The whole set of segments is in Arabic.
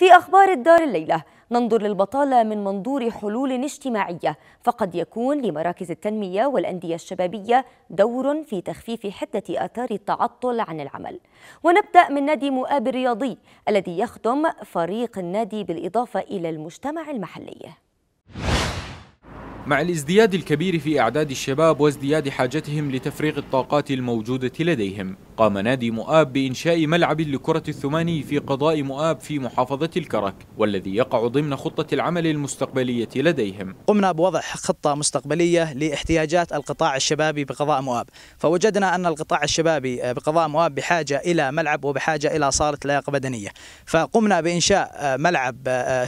في أخبار الدار الليلة ننظر للبطالة من منظور حلول اجتماعية فقد يكون لمراكز التنمية والأندية الشبابية دور في تخفيف حدة آثار التعطل عن العمل ونبدأ من نادي مؤاب الرياضي الذي يخدم فريق النادي بالإضافة إلى المجتمع المحلي مع الازدياد الكبير في أعداد الشباب وازدياد حاجتهم لتفريغ الطاقات الموجودة لديهم قام نادي مؤاب بإنشاء ملعب لكرة الثماني في قضاء مؤاب في محافظة الكرك والذي يقع ضمن خطة العمل المستقبلية لديهم قمنا بوضع خطة مستقبلية لاحتياجات القطاع الشبابي بقضاء مؤاب فوجدنا أن القطاع الشبابي بقضاء مؤاب بحاجة إلى ملعب وبحاجة إلى صالة لياقة بدنية فقمنا بإنشاء ملعب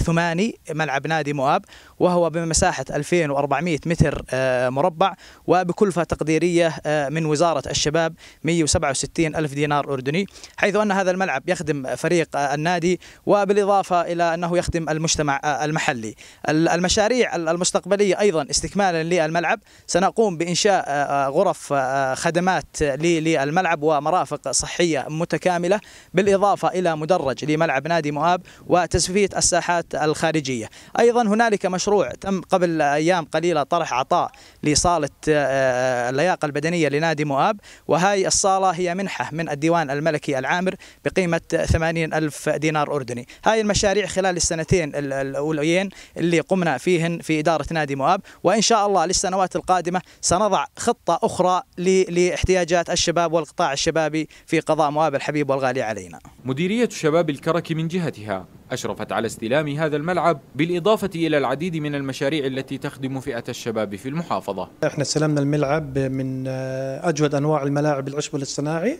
ثماني ملعب نادي مؤاب وهو بمساحة 2400 متر آه، مربع وبكلفة تقديرية آه، من وزارة الشباب 167 30 ألف دينار أردني حيث أن هذا الملعب يخدم فريق النادي وبالإضافة إلى أنه يخدم المجتمع المحلي المشاريع المستقبلية أيضا استكمالا للملعب سنقوم بإنشاء آه، غرف آه، خدمات للملعب ومرافق صحية متكاملة بالإضافة إلى مدرج لملعب نادي مؤاب وتسفية الساحات الخارجية أيضا هنالك مشروع تم قبل أيام قليلة طرح عطاء لصالة اللياقة آه، البدنية لنادي مؤاب وهاي الصالة هي منحة منحة من الديوان الملكي العامر بقيمة 80 ألف دينار أردني هاي المشاريع خلال السنتين الأوليين اللي قمنا فيهن في إدارة نادي مواب وإن شاء الله للسنوات القادمة سنضع خطة أخرى لاحتياجات الشباب والقطاع الشبابي في قضاء مواب الحبيب والغالي علينا مديرية شباب الكرك من جهتها أشرفت على استلام هذا الملعب بالإضافة إلى العديد من المشاريع التي تخدم فئة الشباب في المحافظة احنا استلمنا الملعب من آه، أجود أنواع الملاعب العشب الصناعي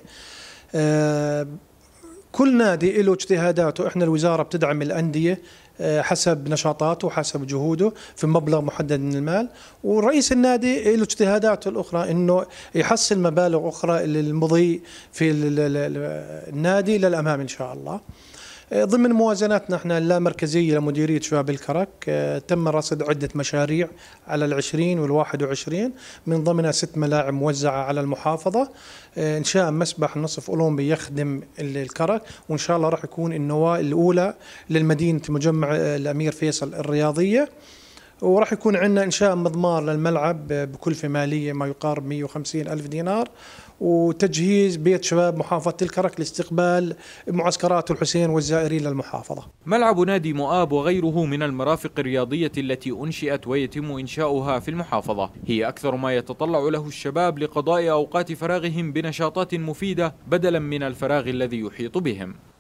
آه، كل نادي له اجتهاداته احنا الوزارة بتدعم الأندية آه، حسب نشاطاته وحسب جهوده في مبلغ محدد من المال ورئيس النادي له اجتهاداته الاخرى انه يحصل مبالغ اخرى للمضي في النادي للامام ان شاء الله ضمن موازناتنا احنا اللامركزيه لمديريه شباب الكرك آه، تم رصد عده مشاريع على العشرين والواحد وعشرين من ضمنها ست ملاعب موزعه على المحافظه آه، انشاء مسبح نصف اولمبي يخدم الكرك وان شاء الله راح يكون النواه الاولى للمدينه مجمع آه، الامير فيصل الرياضيه وراح يكون عندنا انشاء مضمار للملعب بكلفه ماليه ما يقارب 150 الف دينار وتجهيز بيت شباب محافظه الكرك لاستقبال معسكرات الحسين والزائرين للمحافظه. ملعب نادي مؤاب وغيره من المرافق الرياضيه التي انشئت ويتم انشاؤها في المحافظه هي اكثر ما يتطلع له الشباب لقضاء اوقات فراغهم بنشاطات مفيده بدلا من الفراغ الذي يحيط بهم.